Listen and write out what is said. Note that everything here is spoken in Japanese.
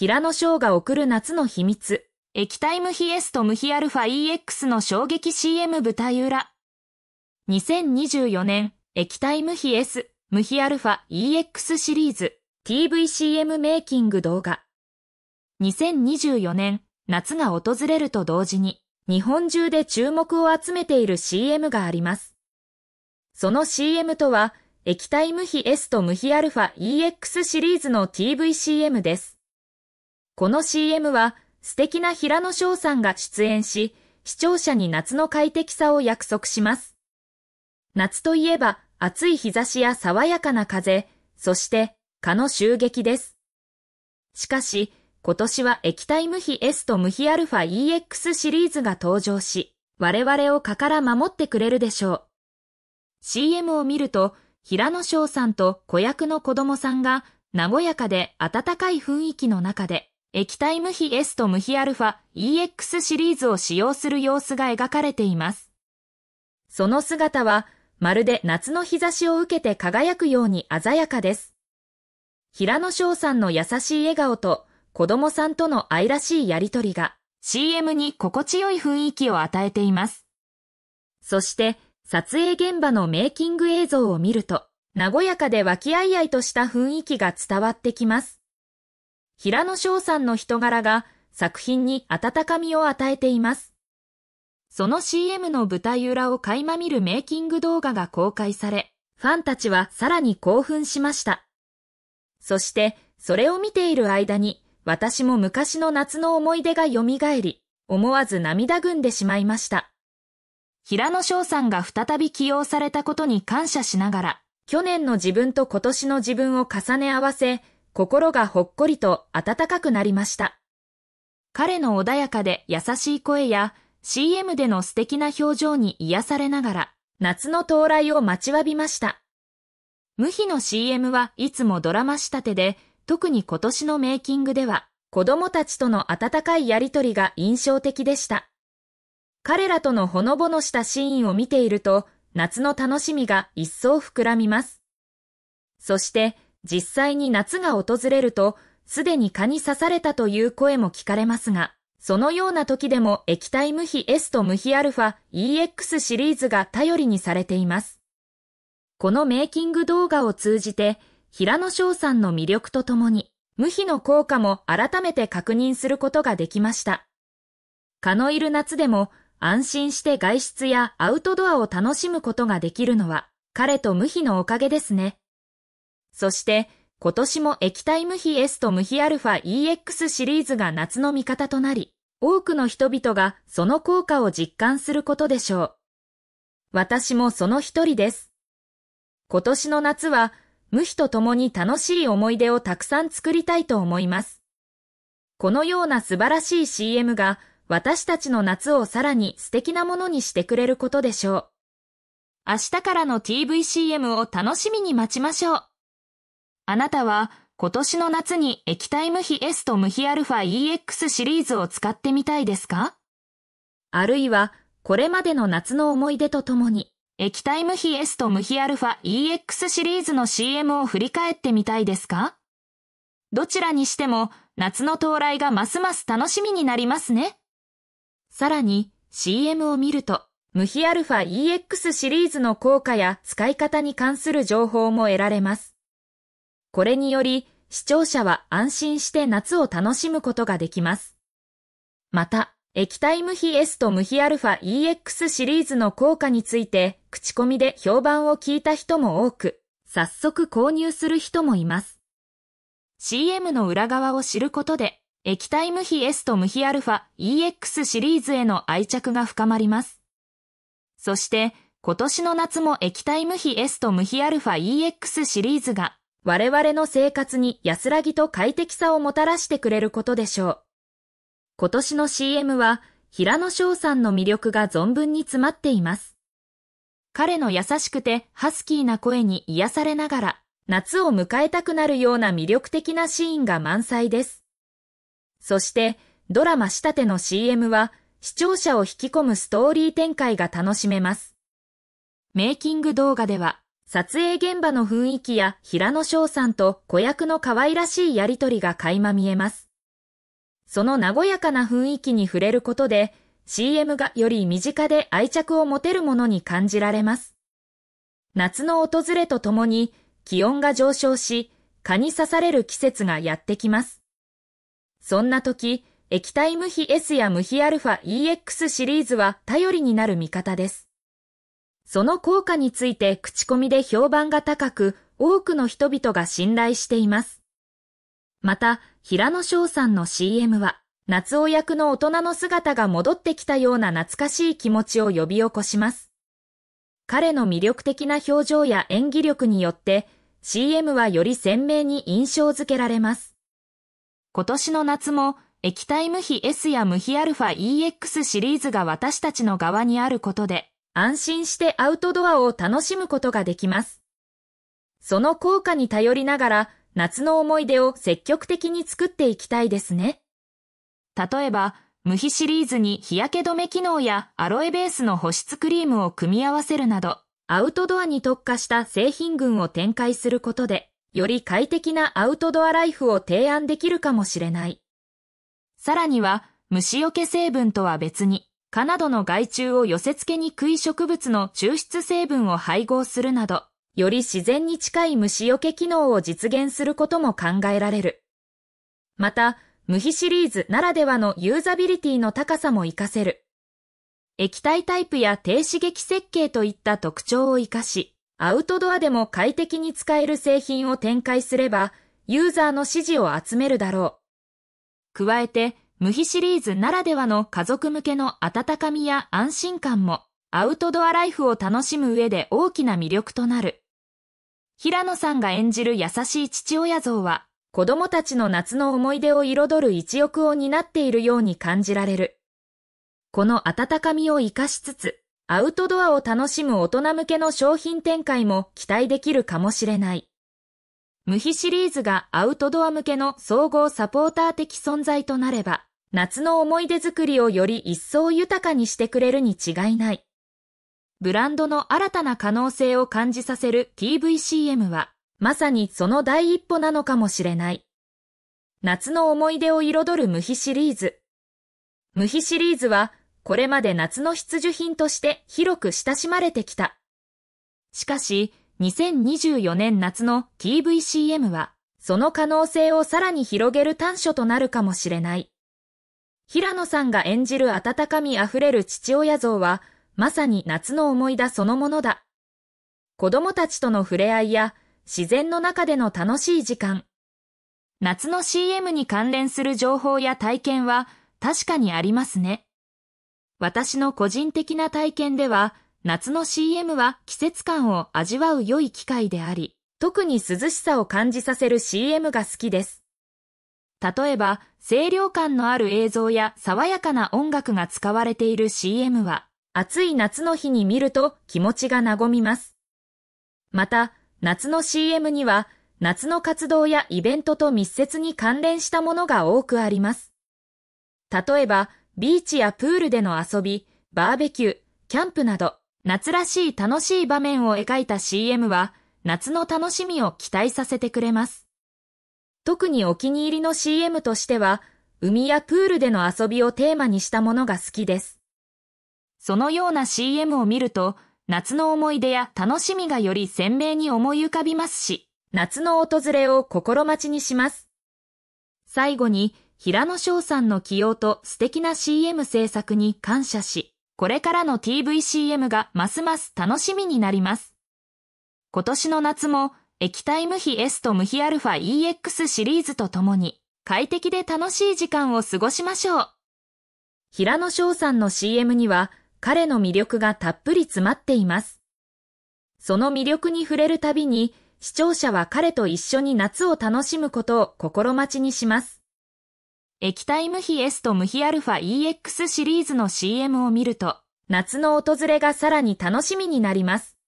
平野翔が送る夏の秘密、液体無比 S と無比 αEX の衝撃 CM 舞台裏。2024年、液体無比 S、無比 αEX シリーズ、TVCM メイキング動画。2024年、夏が訪れると同時に、日本中で注目を集めている CM があります。その CM とは、液体無比 S と無比 αEX シリーズの TVCM です。この CM は素敵な平野翔さんが出演し、視聴者に夏の快適さを約束します。夏といえば暑い日差しや爽やかな風、そして蚊の襲撃です。しかし、今年は液体無比 S と無比 αEX シリーズが登場し、我々を蚊から守ってくれるでしょう。CM を見ると、平野翔さんと子役の子供さんが、和やかで温かい雰囲気の中で、液体無比 S と無比 α EX シリーズを使用する様子が描かれています。その姿は、まるで夏の日差しを受けて輝くように鮮やかです。平野翔さんの優しい笑顔と、子供さんとの愛らしいやりとりが、CM に心地よい雰囲気を与えています。そして、撮影現場のメイキング映像を見ると、和やかで和気あいあいとした雰囲気が伝わってきます。平野翔さんの人柄が作品に温かみを与えています。その CM の舞台裏を垣間見るメイキング動画が公開され、ファンたちはさらに興奮しました。そして、それを見ている間に、私も昔の夏の思い出が蘇り、思わず涙ぐんでしまいました。平野翔さんが再び起用されたことに感謝しながら、去年の自分と今年の自分を重ね合わせ、心がほっこりと温かくなりました。彼の穏やかで優しい声や CM での素敵な表情に癒されながら夏の到来を待ちわびました。無比の CM はいつもドラマ仕立てで特に今年のメイキングでは子供たちとの温かいやりとりが印象的でした。彼らとのほのぼのしたシーンを見ていると夏の楽しみが一層膨らみます。そして実際に夏が訪れると、すでに蚊に刺されたという声も聞かれますが、そのような時でも液体無比 S と無比 αEX シリーズが頼りにされています。このメイキング動画を通じて、平野翔さんの魅力とともに、無比の効果も改めて確認することができました。蚊のいる夏でも安心して外出やアウトドアを楽しむことができるのは、彼と無比のおかげですね。そして、今年も液体無比 S と無比 αEX シリーズが夏の味方となり、多くの人々がその効果を実感することでしょう。私もその一人です。今年の夏は、無比と共に楽しい思い出をたくさん作りたいと思います。このような素晴らしい CM が、私たちの夏をさらに素敵なものにしてくれることでしょう。明日からの TVCM を楽しみに待ちましょう。あなたは今年の夏に液体無比 S と無比 αEX シリーズを使ってみたいですかあるいは、これまでの夏の思い出とともに、液体無比 S と無比 αEX シリーズの CM を振り返ってみたいですかどちらにしても、夏の到来がますます楽しみになりますね。さらに、CM を見ると、無比 αEX シリーズの効果や使い方に関する情報も得られます。これにより、視聴者は安心して夏を楽しむことができます。また、液体無比 S と無比 αEX シリーズの効果について、口コミで評判を聞いた人も多く、早速購入する人もいます。CM の裏側を知ることで、液体無比 S と無比 αEX シリーズへの愛着が深まります。そして、今年の夏も液体無比 S と無比 αEX シリーズが我々の生活に安らぎと快適さをもたらしてくれることでしょう。今年の CM は平野翔さんの魅力が存分に詰まっています。彼の優しくてハスキーな声に癒されながら、夏を迎えたくなるような魅力的なシーンが満載です。そして、ドラマ仕立ての CM は、視聴者を引き込むストーリー展開が楽しめます。メイキング動画では、撮影現場の雰囲気や平野翔さんと子役の可愛らしいやりとりが垣間見えます。その和やかな雰囲気に触れることで、CM がより身近で愛着を持てるものに感じられます。夏の訪れとともに気温が上昇し、蚊に刺される季節がやってきます。そんな時、液体無比 S や無比 α EX シリーズは頼りになる見方です。その効果について口コミで評判が高く、多くの人々が信頼しています。また、平野翔さんの CM は、夏尾役の大人の姿が戻ってきたような懐かしい気持ちを呼び起こします。彼の魅力的な表情や演技力によって、CM はより鮮明に印象づけられます。今年の夏も、液体無比 S や無比 α EX シリーズが私たちの側にあることで、安心してアウトドアを楽しむことができます。その効果に頼りながら、夏の思い出を積極的に作っていきたいですね。例えば、無比シリーズに日焼け止め機能やアロエベースの保湿クリームを組み合わせるなど、アウトドアに特化した製品群を展開することで、より快適なアウトドアライフを提案できるかもしれない。さらには、虫除け成分とは別に、蚊などの害虫を寄せ付けにくい植物の抽出成分を配合するなど、より自然に近い虫除け機能を実現することも考えられる。また、無比シリーズならではのユーザビリティの高さも活かせる。液体タイプや低刺激設計といった特徴を活かし、アウトドアでも快適に使える製品を展開すれば、ユーザーの支持を集めるだろう。加えて、無比シリーズならではの家族向けの温かみや安心感もアウトドアライフを楽しむ上で大きな魅力となる。平野さんが演じる優しい父親像は子供たちの夏の思い出を彩る一翼を担っているように感じられる。この温かみを活かしつつ、アウトドアを楽しむ大人向けの商品展開も期待できるかもしれない。無比シリーズがアウトドア向けの総合サポーター的存在となれば、夏の思い出作りをより一層豊かにしてくれるに違いない。ブランドの新たな可能性を感じさせる TVCM は、まさにその第一歩なのかもしれない。夏の思い出を彩る無比シリーズ。無比シリーズは、これまで夏の必需品として広く親しまれてきた。しかし、2024年夏の TVCM は、その可能性をさらに広げる短所となるかもしれない。平野さんが演じる温かみあふれる父親像は、まさに夏の思い出そのものだ。子供たちとの触れ合いや、自然の中での楽しい時間。夏の CM に関連する情報や体験は確かにありますね。私の個人的な体験では、夏の CM は季節感を味わう良い機会であり、特に涼しさを感じさせる CM が好きです。例えば、清涼感のある映像や爽やかな音楽が使われている CM は、暑い夏の日に見ると気持ちが和みます。また、夏の CM には、夏の活動やイベントと密接に関連したものが多くあります。例えば、ビーチやプールでの遊び、バーベキュー、キャンプなど、夏らしい楽しい場面を描いた CM は、夏の楽しみを期待させてくれます。特にお気に入りの CM としては、海やプールでの遊びをテーマにしたものが好きです。そのような CM を見ると、夏の思い出や楽しみがより鮮明に思い浮かびますし、夏の訪れを心待ちにします。最後に、平野翔さんの起用と素敵な CM 制作に感謝し、これからの TVCM がますます楽しみになります。今年の夏も液体無比 S と無比 αEX シリーズとともに、快適で楽しい時間を過ごしましょう。平野翔さんの CM には、彼の魅力がたっぷり詰まっています。その魅力に触れるたびに、視聴者は彼と一緒に夏を楽しむことを心待ちにします。液体無比 S と無比 αEX シリーズの CM を見ると、夏の訪れがさらに楽しみになります。